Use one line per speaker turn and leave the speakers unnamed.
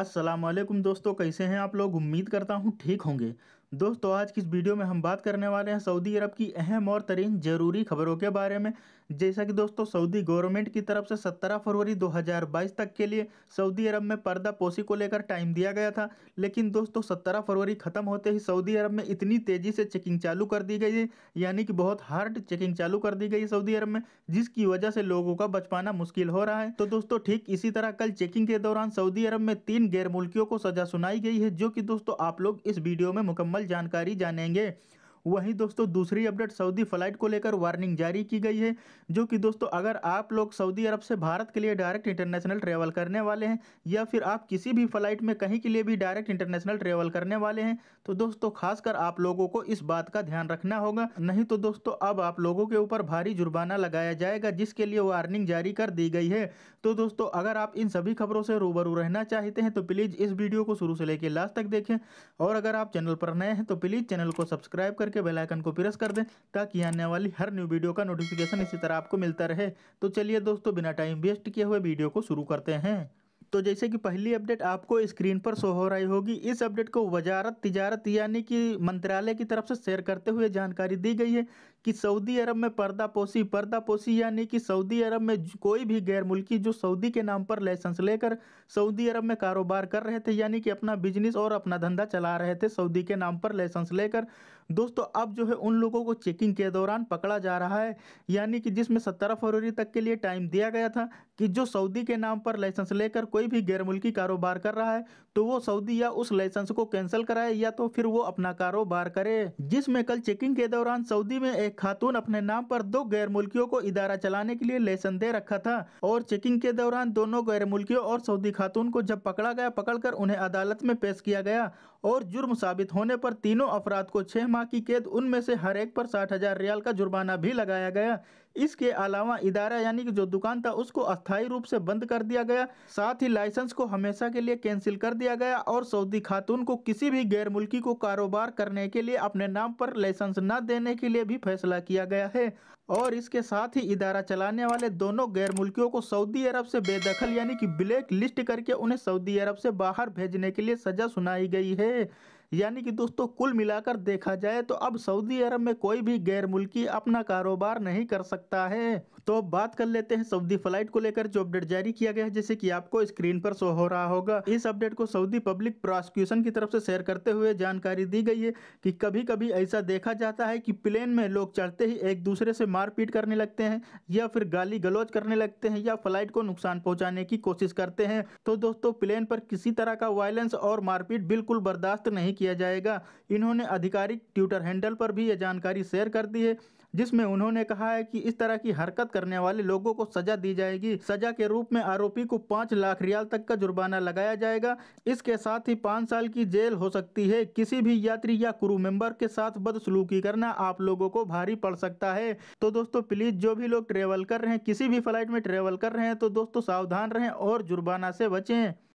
असलम दोस्तों कैसे हैं आप लोग उम्मीद करता हूँ ठीक होंगे दोस्तों आज की इस वीडियो में हम बात करने वाले हैं सऊदी अरब की अहम और तरीन ज़रूरी खबरों के बारे में जैसा कि दोस्तों सऊदी गवर्नमेंट की तरफ से 17 फरवरी 2022 तक के लिए सऊदी अरब में पर्दा पोसी को लेकर टाइम दिया गया था लेकिन दोस्तों 17 फरवरी ख़त्म होते ही सऊदी अरब में इतनी तेज़ी से चेकिंग चालू कर दी गई है यानी कि बहुत हार्ड चेकिंग चालू कर दी गई है सऊदी अरब में जिसकी वजह से लोगों का बच पाना मुश्किल हो रहा है तो दोस्तों ठीक इसी तरह कल चेकिंग के दौरान सऊदी अरब में तीन गैर मुल्कियों को सजा सुनाई गई है जो कि दोस्तों आप लोग इस वीडियो में मुकम्मल मुकम्मल जानकारी जानेंगे वहीं दोस्तों दूसरी अपडेट सऊदी फ्लाइट को लेकर वार्निंग जारी की गई है जो कि दोस्तों अगर आप लोग सऊदी अरब से भारत के लिए डायरेक्ट इंटरनेशनल ट्रेवल करने वाले हैं या फिर आप किसी भी फ्लाइट में कहीं के लिए भी डायरेक्ट इंटरनेशनल ट्रेवल करने वाले हैं तो दोस्तों खासकर आप लोगों को इस बात का ध्यान रखना होगा नहीं तो दोस्तों अब आप लोगों के ऊपर भारी जुर्माना लगाया जाएगा जिसके लिए वार्निंग जारी कर दी गई है तो दोस्तों अगर आप इन सभी खबरों से रूबरू रहना चाहते हैं तो प्लीज़ इस वीडियो को शुरू से लेकर लास्ट तक देखें और अगर आप चैनल पर नए हैं तो प्लीज़ चैनल को सब्सक्राइब करके के बेल आइकन को प्रेस कर दें ताकि आने वाली हर न्यू वीडियो का नोटिफिकेशन इसी तरह आपको मिलता रहे तो चलिए दोस्तों बिना टाइम वेस्ट किए हुए वीडियो को शुरू करते हैं तो जैसे कि पहली अपडेट आपको स्क्रीन पर शो हो रही होगी इस अपडेट को वजारत तिजारत यानी कि मंत्रालय की तरफ से शेयर करते हुए जानकारी दी गई है कि सऊदी अरब में पर्दापोशी पर्दापोशी यानी कि सऊदी अरब में कोई भी गैर मुल्की जो सऊदी के नाम पर लाइसेंस लेकर सऊदी अरब में कारोबार कर रहे थे यानी कि अपना बिजनेस और अपना धंधा चला रहे थे सऊदी के नाम पर लाइसेंस लेकर दोस्तों अब जो है उन लोगों को चेकिंग के दौरान पकड़ा जा रहा है यानी कि जिसमें सत्रह फरवरी तक के लिए टाइम दिया गया था कि जो सऊदी के नाम पर लाइसेंस लेकर कोई भी गैर मुल्की कारोबार कर रहा है तो वो सऊदी या उस लाइसेंस को कैंसिल कराए या तो फिर वो अपना कारोबार करे जिसमें कल चेकिंग के दौरान सऊदी में एक खातून अपने नाम पर दो गैर मुल्कियों को इदारा चलाने के लिए लाइसेंस दे रखा था और चेकिंग के दौरान दोनों गैर मुल्कियों और सऊदी खातून को जब पकड़ा गया पकड़कर उन्हें अदालत में पेश किया गया और जुर्म साबित होने पर तीनों अफराद को छह माह की कैद उनमें से हर एक पर साठ हज़ार रियाल का जुर्माना भी लगाया गया इसके अलावा इदारा यानी कि जो दुकान था उसको अस्थायी रूप से बंद कर दिया गया साथ ही लाइसेंस को हमेशा के लिए कैंसिल कर दिया गया और सऊदी खातून को किसी भी गैर मुल्की को कारोबार करने के लिए अपने नाम पर लाइसेंस न देने के लिए भी फैसला किया गया है और इसके साथ ही इदारा चलाने वाले दोनों गैर मुल्कियों को सऊदी अरब से बेदखल यानी कि ब्लैक लिस्ट करके उन्हें सऊदी अरब से बाहर भेजने के लिए सजा सुनाई गई है यानी कि दोस्तों कुल मिलाकर देखा जाए तो अब सऊदी अरब में कोई भी गैर मुल्की अपना कारोबार नहीं कर सकता है तो अब बात कर लेते हैं सऊदी फ्लाइट को लेकर जो अपडेट जारी किया गया है जैसे कि आपको स्क्रीन पर शो हो रहा होगा इस अपडेट को सऊदी पब्लिक प्रोसिक्यूशन की तरफ से शेयर करते हुए जानकारी दी गई है कि कभी कभी ऐसा देखा जाता है कि प्लेन में लोग चढ़ते ही एक दूसरे से मारपीट करने लगते हैं या फिर गाली गलौज करने लगते हैं या फ्लाइट को नुकसान पहुंचाने की कोशिश करते हैं तो दोस्तों प्लेन पर किसी तरह का वायलेंस और मारपीट बिल्कुल बर्दाश्त नहीं किया जाएगा इन्होंने आधिकारिक ट्विटर हैंडल पर भी यह जानकारी शेयर कर दी है जिसमें उन्होंने कहा है कि इस तरह की हरकत करने वाले लोगों को सजा दी जाएगी सजा के रूप में आरोपी को पाँच लाख रियाल तक का जुर्माना लगाया जाएगा इसके साथ ही पाँच साल की जेल हो सकती है किसी भी यात्री या क्रू मेंबर के साथ बदसलूकी करना आप लोगों को भारी पड़ सकता है तो दोस्तों प्लीज जो भी लोग ट्रेवल कर रहे हैं किसी भी फ्लाइट में ट्रेवल कर रहे हैं तो दोस्तों सावधान रहें और जुर्माना से बचें